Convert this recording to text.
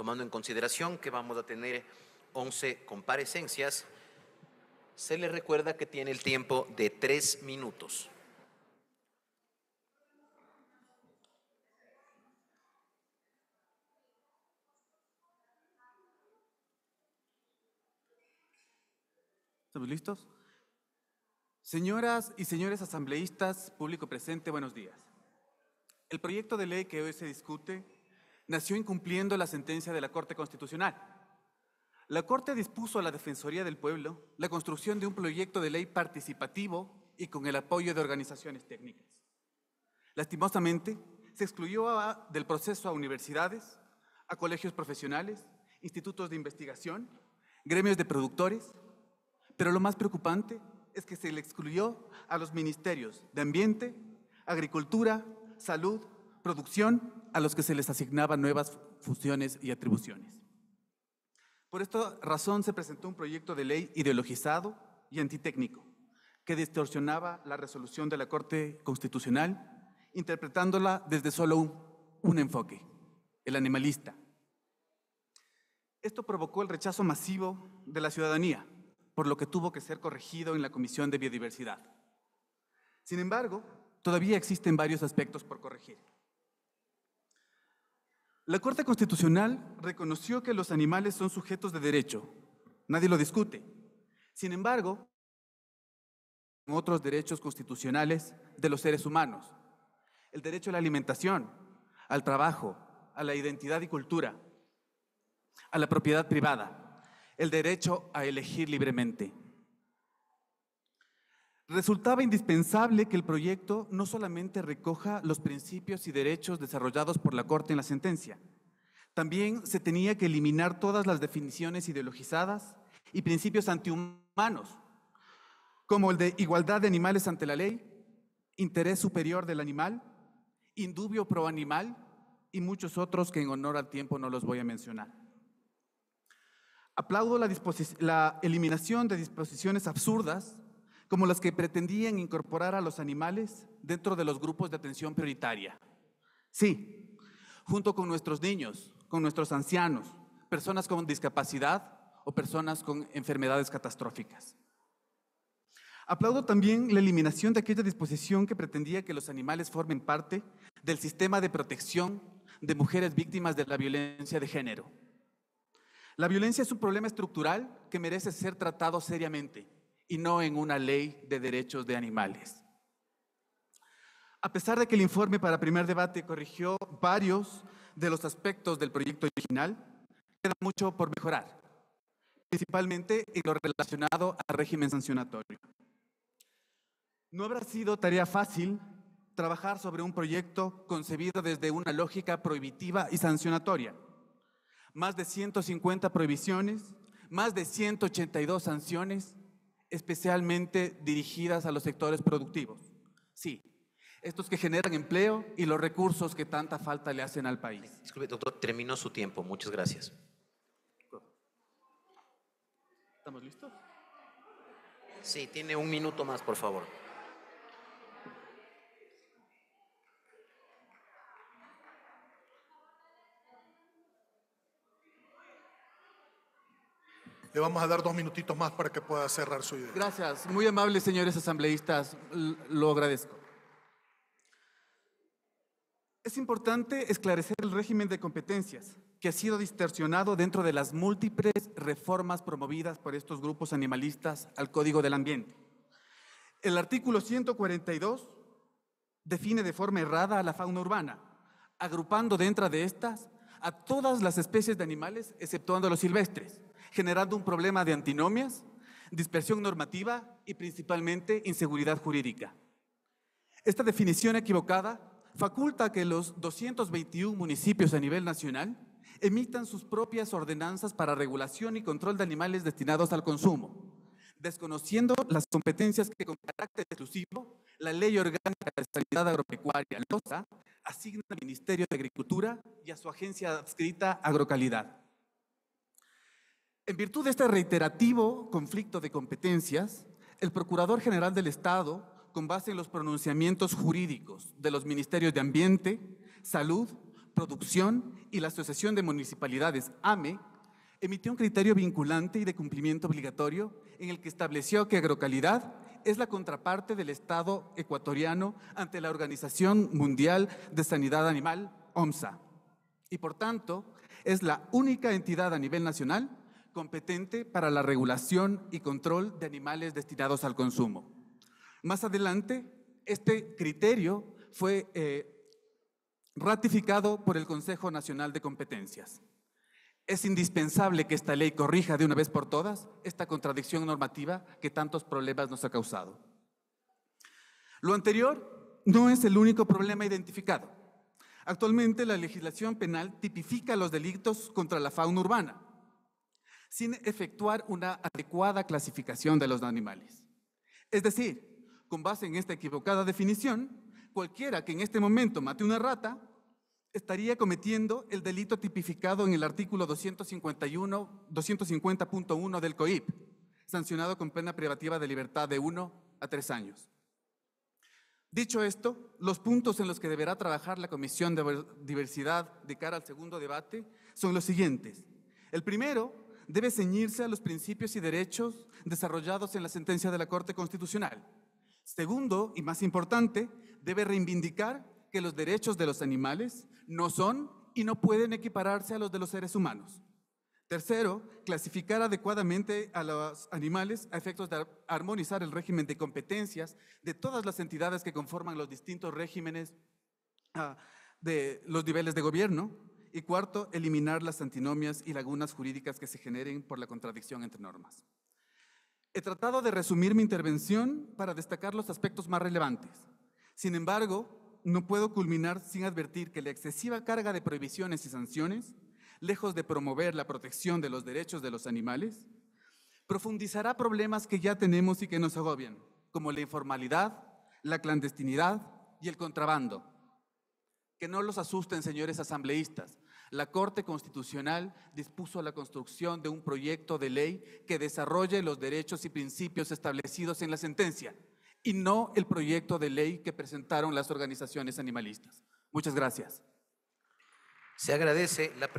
tomando en consideración que vamos a tener 11 comparecencias, se le recuerda que tiene el tiempo de tres minutos. ¿Estamos listos? Señoras y señores asambleístas, público presente, buenos días. El proyecto de ley que hoy se discute nació incumpliendo la sentencia de la Corte Constitucional. La Corte dispuso a la Defensoría del Pueblo la construcción de un proyecto de ley participativo y con el apoyo de organizaciones técnicas. Lastimosamente, se excluyó del proceso a universidades, a colegios profesionales, institutos de investigación, gremios de productores, pero lo más preocupante es que se le excluyó a los ministerios de Ambiente, Agricultura, Salud, producción a los que se les asignaban nuevas funciones y atribuciones. Por esta razón se presentó un proyecto de ley ideologizado y antitécnico que distorsionaba la resolución de la Corte Constitucional, interpretándola desde solo un enfoque, el animalista. Esto provocó el rechazo masivo de la ciudadanía, por lo que tuvo que ser corregido en la Comisión de Biodiversidad. Sin embargo, todavía existen varios aspectos por corregir. La Corte Constitucional reconoció que los animales son sujetos de derecho. Nadie lo discute. Sin embargo, otros derechos constitucionales de los seres humanos. El derecho a la alimentación, al trabajo, a la identidad y cultura, a la propiedad privada, el derecho a elegir libremente. Resultaba indispensable que el proyecto no solamente recoja los principios y derechos desarrollados por la Corte en la sentencia, también se tenía que eliminar todas las definiciones ideologizadas y principios antihumanos, como el de igualdad de animales ante la ley, interés superior del animal, indubio pro animal y muchos otros que en honor al tiempo no los voy a mencionar. Aplaudo la, la eliminación de disposiciones absurdas como las que pretendían incorporar a los animales dentro de los grupos de atención prioritaria. Sí, junto con nuestros niños, con nuestros ancianos, personas con discapacidad o personas con enfermedades catastróficas. Aplaudo también la eliminación de aquella disposición que pretendía que los animales formen parte del sistema de protección de mujeres víctimas de la violencia de género. La violencia es un problema estructural que merece ser tratado seriamente y no en una ley de derechos de animales. A pesar de que el informe para primer debate corrigió varios de los aspectos del proyecto original, queda mucho por mejorar, principalmente en lo relacionado al régimen sancionatorio. No habrá sido tarea fácil trabajar sobre un proyecto concebido desde una lógica prohibitiva y sancionatoria. Más de 150 prohibiciones, más de 182 sanciones especialmente dirigidas a los sectores productivos. Sí, estos que generan empleo y los recursos que tanta falta le hacen al país. Disculpe, doctor, terminó su tiempo. Muchas gracias. ¿Estamos listos? Sí, tiene un minuto más, por favor. Le vamos a dar dos minutitos más para que pueda cerrar su idea. Gracias. Muy amables señores asambleístas. Lo agradezco. Es importante esclarecer el régimen de competencias que ha sido distorsionado dentro de las múltiples reformas promovidas por estos grupos animalistas al Código del Ambiente. El artículo 142 define de forma errada a la fauna urbana, agrupando dentro de estas a todas las especies de animales, exceptuando los silvestres, generando un problema de antinomias, dispersión normativa y principalmente inseguridad jurídica. Esta definición equivocada faculta que los 221 municipios a nivel nacional emitan sus propias ordenanzas para regulación y control de animales destinados al consumo, desconociendo las competencias que con carácter exclusivo la Ley Orgánica de Sanidad Agropecuaria, LOSA, asigna al Ministerio de Agricultura y a su agencia adscrita Agrocalidad. En virtud de este reiterativo conflicto de competencias, el Procurador General del Estado, con base en los pronunciamientos jurídicos de los Ministerios de Ambiente, Salud, Producción y la Asociación de Municipalidades AME, emitió un criterio vinculante y de cumplimiento obligatorio en el que estableció que Agrocalidad es la contraparte del Estado ecuatoriano ante la Organización Mundial de Sanidad Animal, OMSA, y por tanto es la única entidad a nivel nacional competente para la regulación y control de animales destinados al consumo. Más adelante, este criterio fue eh, ratificado por el Consejo Nacional de Competencias. Es indispensable que esta ley corrija de una vez por todas esta contradicción normativa que tantos problemas nos ha causado. Lo anterior no es el único problema identificado. Actualmente la legislación penal tipifica los delitos contra la fauna urbana, sin efectuar una adecuada clasificación de los animales. Es decir, con base en esta equivocada definición, cualquiera que en este momento mate una rata estaría cometiendo el delito tipificado en el artículo 251, 250.1 del COIP, sancionado con pena privativa de libertad de uno a tres años. Dicho esto, los puntos en los que deberá trabajar la Comisión de Diversidad de cara al segundo debate son los siguientes. El primero debe ceñirse a los principios y derechos desarrollados en la sentencia de la Corte Constitucional. Segundo, y más importante, debe reivindicar que los derechos de los animales no son y no pueden equipararse a los de los seres humanos. Tercero, clasificar adecuadamente a los animales a efectos de armonizar el régimen de competencias de todas las entidades que conforman los distintos regímenes ah, de los niveles de gobierno. Y cuarto, eliminar las antinomias y lagunas jurídicas que se generen por la contradicción entre normas. He tratado de resumir mi intervención para destacar los aspectos más relevantes. Sin embargo, no puedo culminar sin advertir que la excesiva carga de prohibiciones y sanciones, lejos de promover la protección de los derechos de los animales, profundizará problemas que ya tenemos y que nos agobian, como la informalidad, la clandestinidad y el contrabando. Que no los asusten, señores asambleístas. La Corte Constitucional dispuso la construcción de un proyecto de ley que desarrolle los derechos y principios establecidos en la sentencia y no el proyecto de ley que presentaron las organizaciones animalistas. Muchas gracias. Se agradece la